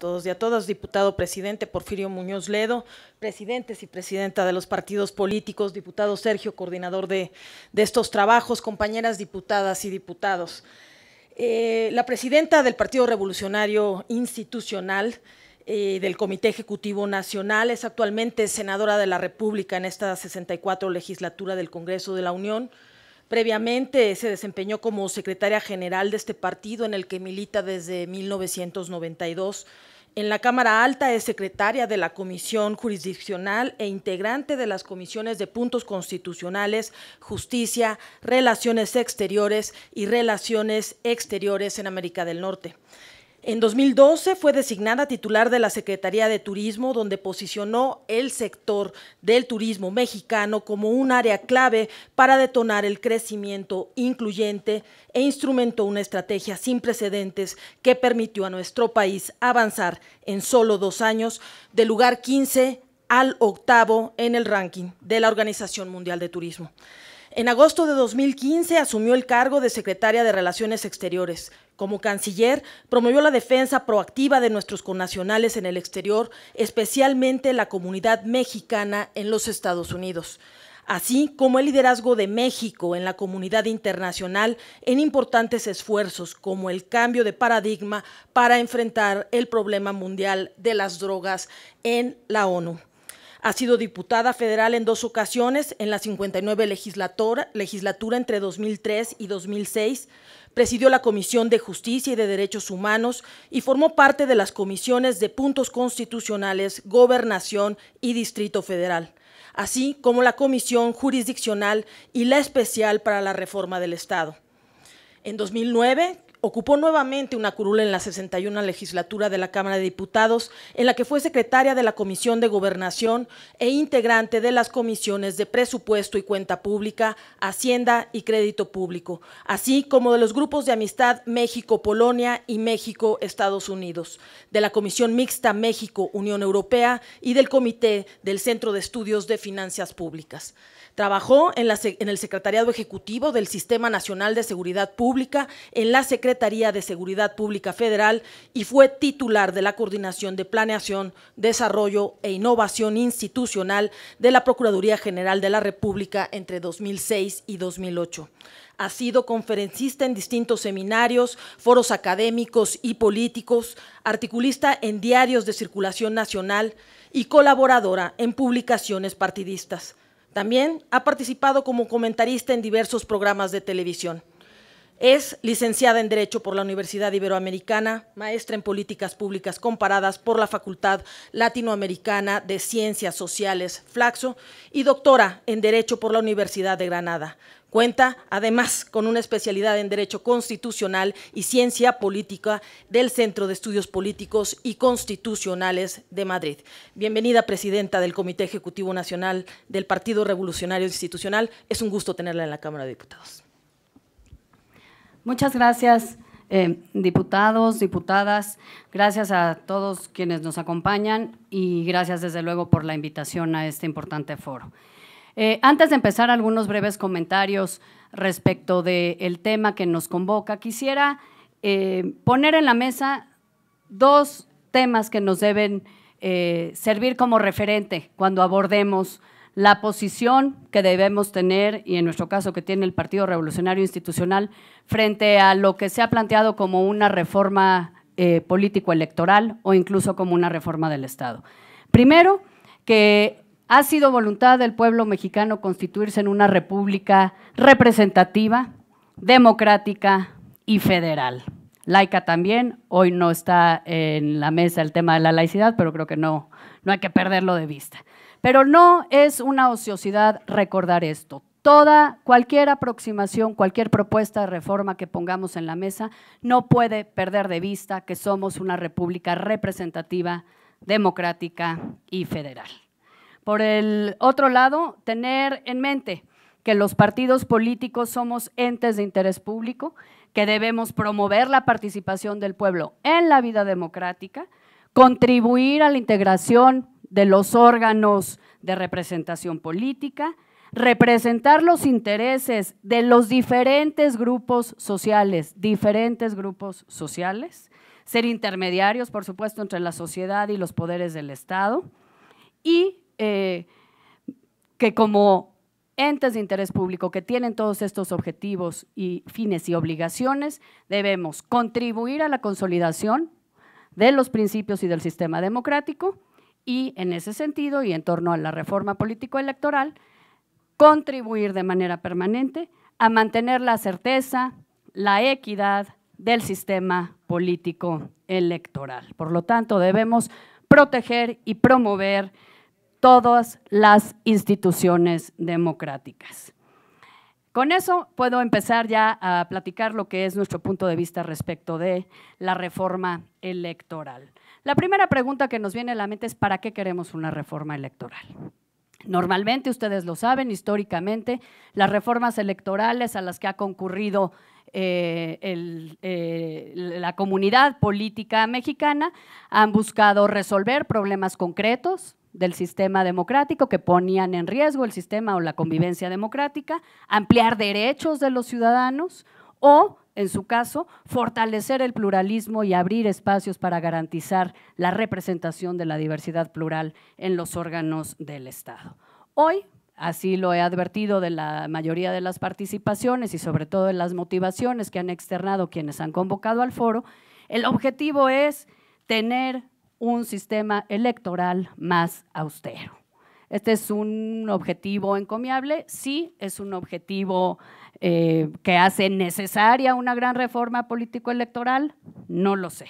todos y a todas, diputado presidente Porfirio Muñoz Ledo, presidentes y presidenta de los partidos políticos, diputado Sergio, coordinador de, estos trabajos, compañeras diputadas y diputados. Eh, la presidenta del Partido Revolucionario Institucional eh, del Comité Ejecutivo Nacional es actualmente senadora de la República en esta 64 legislatura del Congreso de la Unión. Previamente se desempeñó como secretaria general de este partido en el que milita desde 1992 en la Cámara Alta es secretaria de la Comisión Jurisdiccional e integrante de las comisiones de puntos constitucionales, justicia, relaciones exteriores y relaciones exteriores en América del Norte. En 2012 fue designada titular de la Secretaría de Turismo, donde posicionó el sector del turismo mexicano como un área clave para detonar el crecimiento incluyente e instrumentó una estrategia sin precedentes que permitió a nuestro país avanzar en solo dos años del lugar 15 al octavo en el ranking de la Organización Mundial de Turismo. En agosto de 2015 asumió el cargo de secretaria de Relaciones Exteriores. Como canciller, promovió la defensa proactiva de nuestros connacionales en el exterior, especialmente la comunidad mexicana en los Estados Unidos así como el liderazgo de México en la comunidad internacional en importantes esfuerzos como el cambio de paradigma para enfrentar el problema mundial de las drogas en la ONU. Ha sido diputada federal en dos ocasiones, en la 59 legislatura, entre 2003 y 2006. Presidió la Comisión de Justicia y de Derechos Humanos y formó parte de las comisiones de puntos constitucionales, gobernación y Distrito Federal así como la Comisión Jurisdiccional y la Especial para la Reforma del Estado. En 2009 Ocupó nuevamente una curula en la 61 legislatura de la Cámara de Diputados, en la que fue secretaria de la Comisión de Gobernación e integrante de las comisiones de Presupuesto y Cuenta Pública, Hacienda y Crédito Público, así como de los grupos de amistad México-Polonia y México-Estados Unidos, de la Comisión Mixta México-Unión Europea y del Comité del Centro de Estudios de Finanzas Públicas. Trabajó en, en el Secretariado Ejecutivo del Sistema Nacional de Seguridad Pública, en la Secretaría Secretaría de Seguridad Pública Federal y fue titular de la Coordinación de Planeación, Desarrollo e Innovación Institucional de la Procuraduría General de la República entre 2006 y 2008. Ha sido conferencista en distintos seminarios, foros académicos y políticos, articulista en diarios de circulación nacional y colaboradora en publicaciones partidistas. También ha participado como comentarista en diversos programas de televisión. Es licenciada en Derecho por la Universidad Iberoamericana, maestra en Políticas Públicas Comparadas por la Facultad Latinoamericana de Ciencias Sociales, Flaxo, y doctora en Derecho por la Universidad de Granada. Cuenta además con una especialidad en Derecho Constitucional y Ciencia Política del Centro de Estudios Políticos y Constitucionales de Madrid. Bienvenida, Presidenta del Comité Ejecutivo Nacional del Partido Revolucionario Institucional. Es un gusto tenerla en la Cámara de Diputados. Muchas gracias, eh, diputados, diputadas. Gracias a todos quienes nos acompañan y gracias, desde luego, por la invitación a este importante foro. Eh, antes de empezar, algunos breves comentarios respecto del tema que nos convoca. Quisiera eh, poner en la mesa dos temas que nos deben servir como referente cuando abordemos la posición que debemos tener, y en nuestro caso que tiene el Partido Revolucionario Institucional, frente a lo que se ha planteado como una reforma eh, político-electoral o incluso como una reforma del Estado. Primero, que ha sido voluntad del pueblo mexicano constituirse en una república representativa, democrática y federal. Laica también, hoy no está en la mesa el tema de la laicidad, pero creo que no, no hay que perderlo de vista. Pero no es una ociosidad recordar esto. Toda, cualquier aproximación, cualquier propuesta de reforma que pongamos en la mesa no puede perder de vista que somos una república representativa, democrática y federal. Por el otro lado, tener en mente que los partidos políticos somos entes de interés público, que debemos promover la participación del pueblo en la vida democrática, contribuir a la integración de los órganos de representación política, representar los intereses de los diferentes grupos sociales, diferentes grupos sociales, ser intermediarios, por supuesto, entre la sociedad y los poderes del Estado, y eh, que como entes de interés público que tienen todos estos objetivos y fines y obligaciones, debemos contribuir a la consolidación de los principios y del sistema democrático, y en ese sentido y en torno a la reforma político-electoral, contribuir de manera permanente a mantener la certeza, la equidad del sistema político electoral. Por lo tanto, debemos proteger y promover todas las instituciones democráticas. Con eso puedo empezar ya a platicar lo que es nuestro punto de vista respecto de la reforma electoral. La primera pregunta que nos viene a la mente es ¿para qué queremos una reforma electoral? Normalmente, ustedes lo saben, históricamente, las reformas electorales a las que ha concurrido eh, eh, la comunidad política mexicana han buscado resolver problemas concretos, del sistema democrático que ponían en riesgo el sistema o la convivencia democrática, ampliar derechos de los ciudadanos o, en su caso, fortalecer el pluralismo y abrir espacios para garantizar la representación de la diversidad plural en los órganos del Estado. Hoy, así lo he advertido de la mayoría de las participaciones y sobre todo de las motivaciones que han externado quienes han convocado al foro, el objetivo es tener un sistema electoral más austero. Este es un objetivo encomiable, sí, es un objetivo eh, que hace necesaria una gran reforma político-electoral, no lo sé.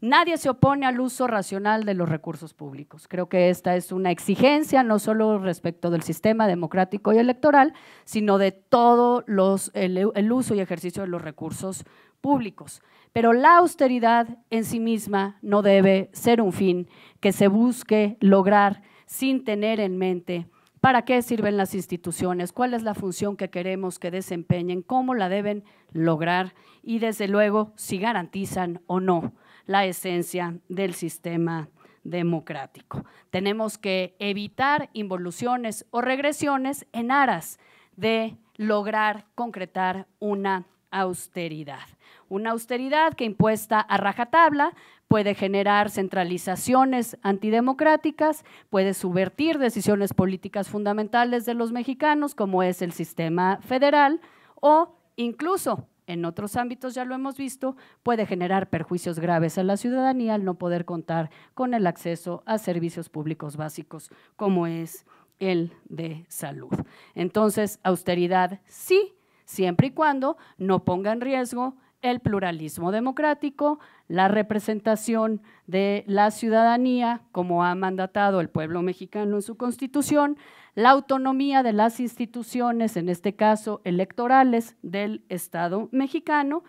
Nadie se opone al uso racional de los recursos públicos. Creo que esta es una exigencia no solo respecto del sistema democrático y electoral, sino de todo los, el, uso y ejercicio de los recursos públicos. Pero la austeridad en sí misma no debe ser un fin que se busque lograr sin tener en mente para qué sirven las instituciones, cuál es la función que queremos que desempeñen, cómo la deben lograr y desde luego si garantizan o no la esencia del sistema democrático. Tenemos que evitar involuciones o regresiones en aras de lograr concretar una austeridad. Una austeridad que impuesta a rajatabla puede generar centralizaciones antidemocráticas, puede subvertir decisiones políticas fundamentales de los mexicanos, como es el sistema federal, o incluso en otros ámbitos ya lo hemos visto, puede generar perjuicios graves a la ciudadanía al no poder contar con el acceso a servicios públicos básicos como es el de salud. Entonces, austeridad sí, siempre y cuando no ponga en riesgo el pluralismo democrático, la representación de la ciudadanía, como ha mandatado el pueblo mexicano en su constitución, la autonomía de las instituciones, en este caso electorales, del Estado mexicano,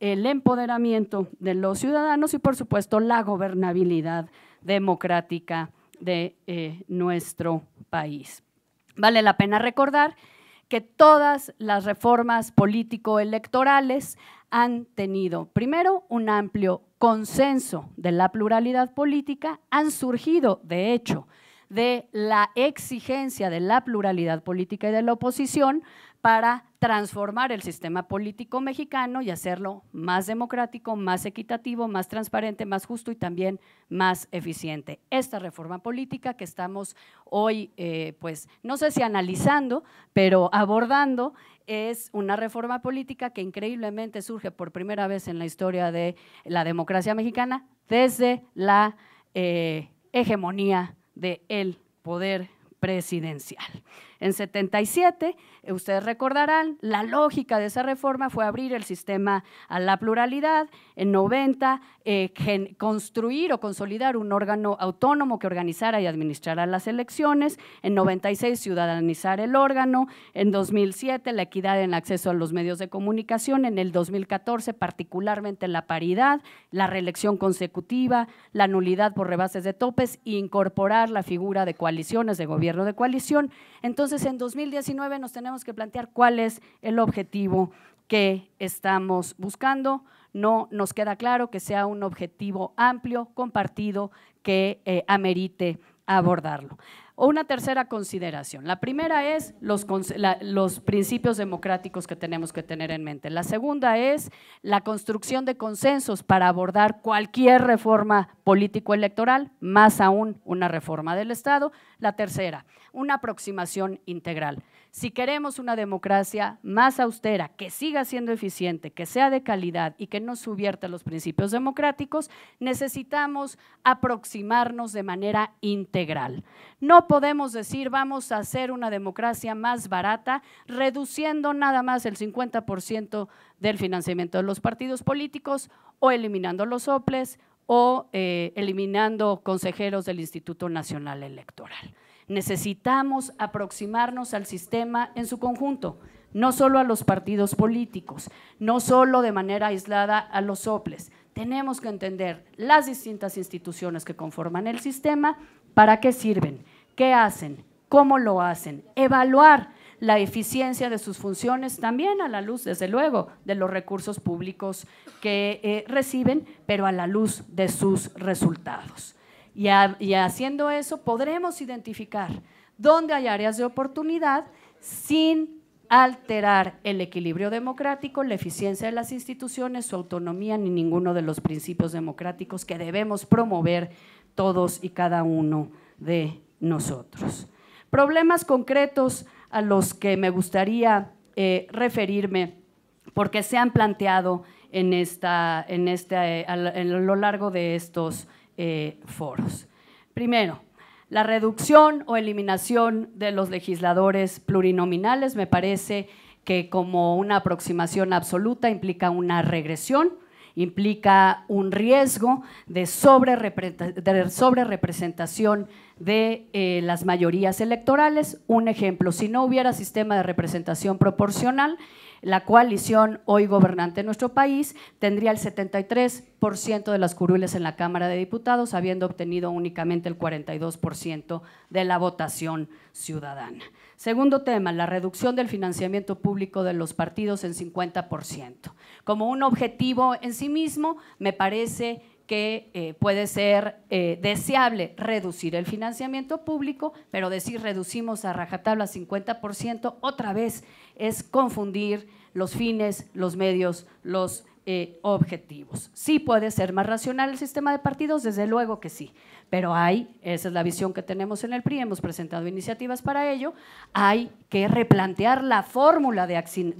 el empoderamiento de los ciudadanos y, por supuesto, la gobernabilidad democrática de eh, nuestro país. Vale la pena recordar que todas las reformas político-electorales han tenido, primero, un amplio consenso de la pluralidad política, han surgido, de hecho, de la exigencia de la pluralidad política y de la oposición para transformar el sistema político mexicano y hacerlo más democrático, más equitativo, más transparente, más justo y también más eficiente. Esta reforma política que estamos hoy, eh, pues no sé si analizando, pero abordando, es una reforma política que increíblemente surge por primera vez en la historia de la democracia mexicana desde la eh, hegemonía del poder presidencial. En 77, eh, ustedes recordarán, la lógica de esa reforma fue abrir el sistema a la pluralidad. En 90, eh, construir o consolidar un órgano autónomo que organizara y administrara las elecciones. En 96, ciudadanizar el órgano. En 2007, la equidad en el acceso a los medios de comunicación. En el 2014, particularmente la paridad, la reelección consecutiva, la nulidad por rebases de topes e incorporar la figura de coaliciones, de gobierno de coalición. Entonces, entonces, en 2019 nos tenemos que plantear cuál es el objetivo que estamos buscando. No nos queda claro que sea un objetivo amplio, compartido, que eh, amerite abordarlo. O una tercera consideración. La primera es los, los, principios democráticos que tenemos que tener en mente. La segunda es la construcción de consensos para abordar cualquier reforma político-electoral, más aún una reforma del Estado. La tercera, una aproximación integral. Si queremos una democracia más austera, que siga siendo eficiente, que sea de calidad y que no subvierta los principios democráticos, necesitamos aproximarnos de manera integral. No podemos decir vamos a hacer una democracia más barata reduciendo nada más el 50% del financiamiento de los partidos políticos o eliminando los soples o eh, eliminando consejeros del Instituto Nacional Electoral. Necesitamos aproximarnos al sistema en su conjunto, no solo a los partidos políticos, no solo de manera aislada a los soples. Tenemos que entender las distintas instituciones que conforman el sistema, para qué sirven, qué hacen, cómo lo hacen, evaluar la eficiencia de sus funciones, también a la luz, desde luego, de los recursos públicos que eh, reciben, pero a la luz de sus resultados. Y, haciendo eso podremos identificar dónde hay áreas de oportunidad sin alterar el equilibrio democrático, la eficiencia de las instituciones, su autonomía ni ninguno de los principios democráticos que debemos promover todos y cada uno de nosotros. Problemas concretos a los que me gustaría eh, referirme porque se han planteado en esta, en este, eh, a lo largo de estos eh, foros. Primero, la reducción o eliminación de los legisladores plurinominales me parece que como una aproximación absoluta implica una regresión, implica un riesgo de sobre representación de eh, las mayorías electorales. Un ejemplo, si no hubiera sistema de representación proporcional, la coalición hoy gobernante en nuestro país tendría el 73% de las curules en la Cámara de Diputados, habiendo obtenido únicamente el 42% de la votación ciudadana. Segundo tema, la reducción del financiamiento público de los partidos en 50%. Como un objetivo en sí mismo, me parece que eh, puede ser eh, deseable reducir el financiamiento público, pero decir reducimos a rajatabla 50%, otra vez es confundir los fines, los medios, los eh, objetivos. Sí puede ser más racional el sistema de partidos, desde luego que sí, pero hay, esa es la visión que tenemos en el PRI, hemos presentado iniciativas para ello, hay que replantear la fórmula de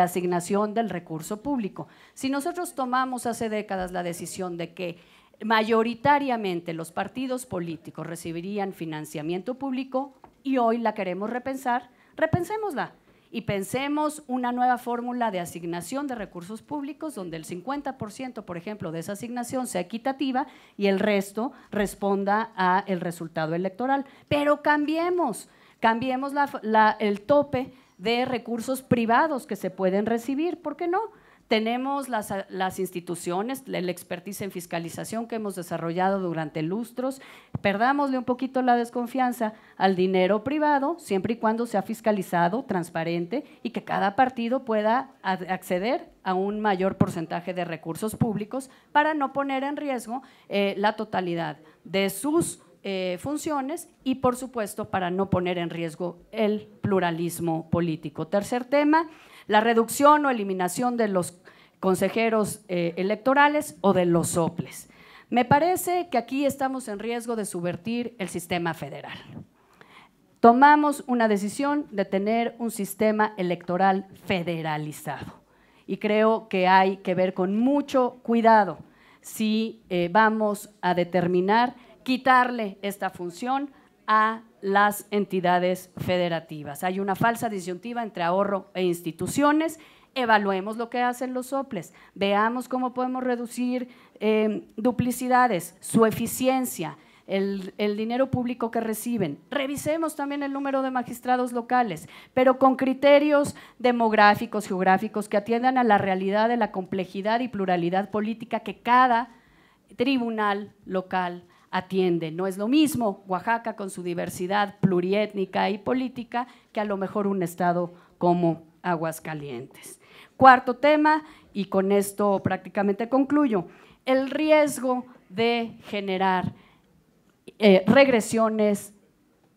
asignación del recurso público. Si nosotros tomamos hace décadas la decisión de que mayoritariamente los partidos políticos recibirían financiamiento público y hoy la queremos repensar, repensémosla y pensemos una nueva fórmula de asignación de recursos públicos donde el 50%, por ejemplo, de esa asignación sea equitativa y el resto responda a el resultado electoral. Pero cambiemos, cambiemos el tope de recursos privados que se pueden recibir, ¿por qué no? Tenemos las, instituciones, la expertise en fiscalización que hemos desarrollado durante lustros. Perdámosle un poquito la desconfianza al dinero privado, siempre y cuando sea fiscalizado, transparente y que cada partido pueda acceder a un mayor porcentaje de recursos públicos para no poner en riesgo eh, la totalidad de sus eh, funciones y, por supuesto, para no poner en riesgo el pluralismo político. Tercer tema la reducción o eliminación de los consejeros eh, electorales o de los soples. Me parece que aquí estamos en riesgo de subvertir el sistema federal. Tomamos una decisión de tener un sistema electoral federalizado y creo que hay que ver con mucho cuidado si eh, vamos a determinar quitarle esta función a las entidades federativas. Hay una falsa disyuntiva entre ahorro e instituciones. Evaluemos lo que hacen los soples, veamos cómo podemos reducir em, duplicidades, su eficiencia, el, el, dinero público que reciben. Revisemos también el número de magistrados locales, pero con criterios demográficos, geográficos, que atiendan a la realidad de la complejidad y pluralidad política que cada tribunal local atiende. No es lo mismo Oaxaca con su diversidad pluriétnica y política que a lo mejor un estado como Aguascalientes. Cuarto tema, y con esto prácticamente concluyo, el riesgo de generar eh, regresiones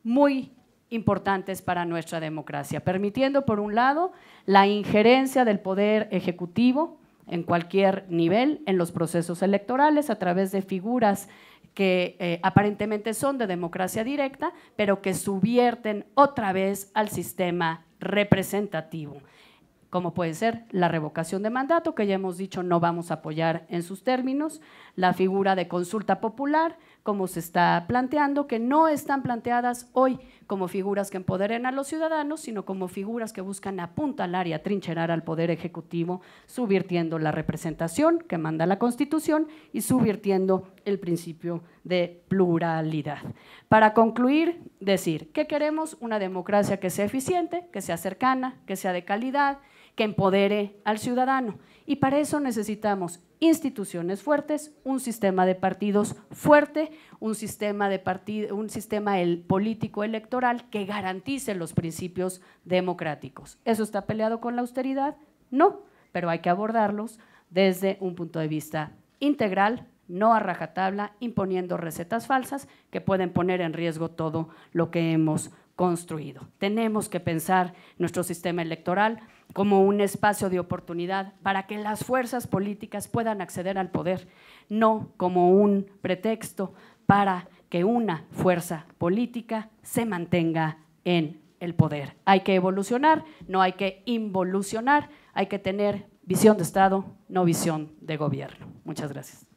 muy importantes para nuestra democracia, permitiendo, por un lado, la injerencia del poder ejecutivo en cualquier nivel en los procesos electorales a través de figuras que eh, aparentemente son de democracia directa, pero que subvierten otra vez al sistema representativo, como puede ser la revocación de mandato, que ya hemos dicho no vamos a apoyar en sus términos, la figura de consulta popular, como se está planteando, que no están planteadas hoy como figuras que empoderen a los ciudadanos, sino como figuras que buscan apuntalar y atrincherar al Poder Ejecutivo, subvirtiendo la representación que manda la Constitución y subvirtiendo el principio de pluralidad. Para concluir, decir que queremos una democracia que sea eficiente, que sea cercana, que sea de calidad, que empodere al ciudadano. Y para eso necesitamos instituciones fuertes, un sistema de partidos fuerte, un sistema, de un sistema político electoral que garantice los principios democráticos. ¿Eso está peleado con la austeridad? No, pero hay que abordarlos desde un punto de vista integral, no a rajatabla, imponiendo recetas falsas que pueden poner en riesgo todo lo que hemos construido. Tenemos que pensar nuestro sistema electoral como un espacio de oportunidad para que las fuerzas políticas puedan acceder al poder, no como un pretexto para que una fuerza política se mantenga en el poder. Hay que evolucionar, no hay que involucionar, hay que tener visión de Estado, no visión de gobierno. Muchas gracias.